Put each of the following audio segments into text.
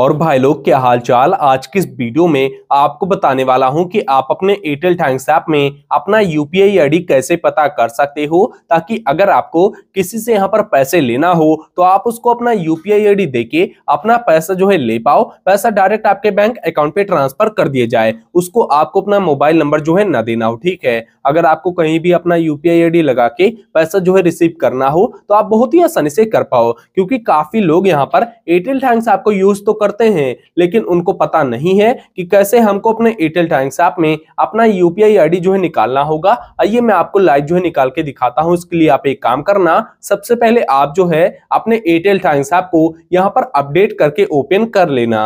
और भाई लोग क्या हाल चाल आज की इस वीडियो में आपको बताने वाला हूं कि आप अपने एयरटेल थैंक्स ऐप में अपना यूपीआई आई कैसे पता कर सकते हो ताकि अगर आपको किसी से यहां पर पैसे लेना हो तो आप उसको अपना यूपीआई आई देके अपना पैसा जो है ले पाओ पैसा डायरेक्ट आपके बैंक अकाउंट पे ट्रांसफर कर दिया जाए उसको आपको अपना मोबाइल नंबर जो है ना देना हो ठीक है अगर आपको कहीं भी अपना यूपीआई आईडी लगा के पैसा जो है रिसीव करना हो तो आप बहुत ही आसानी से कर पाओ क्योंकि काफी लोग यहाँ पर एयरटेल थैंक्स आपको यूज तो करते हैं लेकिन उनको पता नहीं है कि कैसे हमको अपने एयरटेल टाइम्स ऐप में अपना यूपीआई आईडी जो है निकालना होगा आइए मैं आपको लाइव जो है निकाल के दिखाता हूँ इसके लिए आप एक काम करना सबसे पहले आप जो है अपने एयरटेल टाइम्स ऐप को यहाँ पर अपडेट करके ओपन कर लेना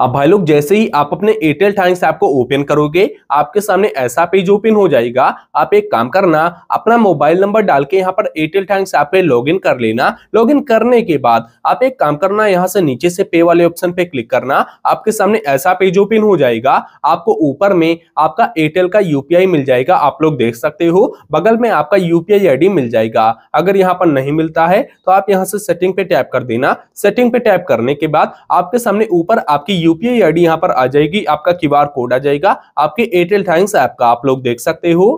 अब भाई लोग जैसे ही आप अपने एयरटेल थैंक्स ऐप को ओपन करोगे आपके सामने ऐसा पेज ओपन हो जाएगा आप एक काम करना अपना मोबाइल नंबर डाल के यहाँ पर एयरटेल थैंक्स ऐप पे लॉगिन कर लेना लॉगिन करने के बाद आप एक काम करना यहाँ से नीचे से पे वाले ऑप्शन पे क्लिक करना आपके सामने ऐसा पेज ओपन हो जाएगा आपको ऊपर में आपका एयरटेल का यूपीआई मिल जाएगा आप लोग देख सकते हो बगल में आपका यूपीआई आईडी मिल जाएगा अगर यहाँ पर नहीं मिलता है तो आप यहाँ से सेटिंग पे टैप कर देना सेटिंग पे टैप करने के बाद आपके सामने ऊपर आपकी यूपीआई आईडी यहां पर आ जाएगी आपका क्यूआर कोड आ जाएगा आपके एयरटेल थैंक्स ऐप का आप लोग देख सकते हो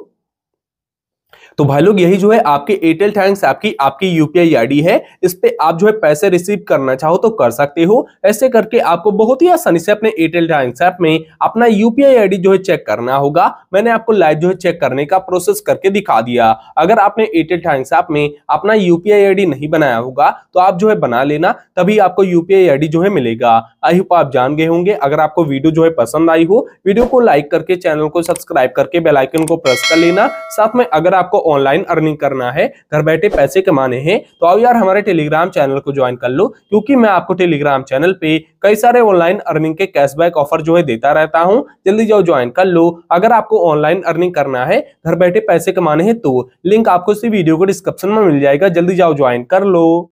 तो भाई लोग यही जो है आपके एयरटेल थैंक्स ऐप की आपकी यूपीआई आईडी है इस पे आप जो है पैसे रिसीव करना चाहो तो कर सकते हो ऐसे करके आपको बहुत ही आसानी से अपने एयरटेल थैंक्स ऐप में अपना यूपीआई आईडी जो है चेक करना होगा मैंने आपको लाइव जो है चेक करने का प्रोसेस करके दिखा दिया अगर आपने एयरटेल थैंक्स ऐप में अपना यूपीआई आईडी नहीं बनाया होगा तो आप जो है बना लेना तभी आपको यूपीआई आईडी जो है मिलेगा आई होप आप जान गए होंगे अगर आपको वीडियो जो है पसंद आई हो वीडियो को लाइक करके चैनल को सब्सक्राइब करके बेलाइकन को प्रेस कर लेना साथ में अगर आपको ऑनलाइन अर्निंग करना है घर बैठे पैसे कमाने हैं तो आओ यार हमारे टेलीग्राम चैनल को ज्वाइन कर लो क्योंकि मैं आपको टेलीग्राम चैनल पे कई सारे ऑनलाइन अर्निंग के कैशबैक ऑफर जो है देता रहता हूँ जल्दी जाओ ज्वाइन कर लो अगर आपको ऑनलाइन अर्निंग करना है घर बैठे पैसे कमाने हैं तो लिंक आपको इसी वीडियो को डिस्क्रिप्शन में मिल जाएगा जल्दी जाओ ज्वाइन कर लो